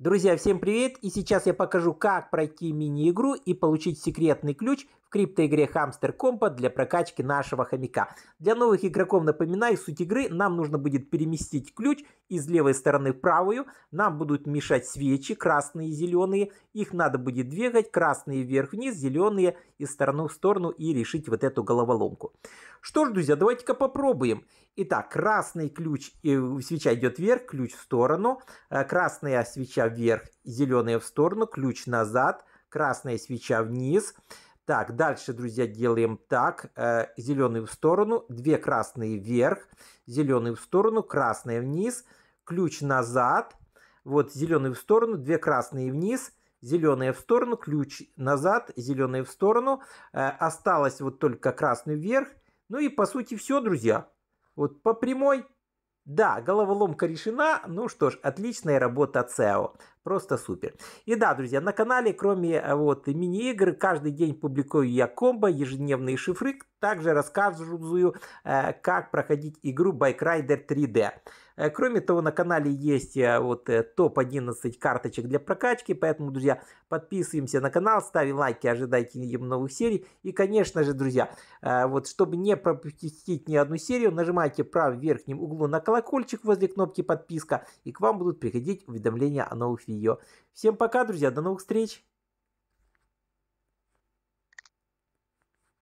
Друзья, всем привет! И сейчас я покажу, как пройти мини-игру и получить секретный ключ, криптоигре Hamster Combat для прокачки нашего хомяка. Для новых игроков, напоминаю, суть игры, нам нужно будет переместить ключ из левой стороны в правую, нам будут мешать свечи, красные и зеленые, их надо будет двигать, красные вверх-вниз, зеленые из стороны в сторону и решить вот эту головоломку. Что ж, друзья, давайте-ка попробуем. Итак, красный ключ, э, свеча идет вверх, ключ в сторону, э, красная свеча вверх, зеленая в сторону, ключ назад, красная свеча вниз, так, дальше, друзья, делаем так. Э, зеленый в сторону, две красные вверх, зеленый в сторону, красная вниз, ключ назад. Вот зеленый в сторону, две красные вниз, зеленая в сторону, ключ назад, зеленая в сторону. Э, осталось вот только красный вверх. Ну и по сути все, друзья. Вот по прямой. Да, головоломка решена. Ну что ж, отличная работа ЦЕО. Просто супер. И да, друзья, на канале, кроме э, вот мини-игр, каждый день публикую я комбо, ежедневные шифры. Также рассказываю, э, как проходить игру Bike Rider 3D. Э, кроме того, на канале есть вот топ-11 карточек для прокачки, поэтому, друзья, подписываемся на канал, ставим лайки, ожидайте новых серий. И, конечно же, друзья, вот чтобы не пропустить ни одну серию, нажимайте правым верхнем углу на колокольчик возле кнопки подписка, и к вам будут приходить уведомления о новых видео ее. Всем пока, друзья, до новых встреч!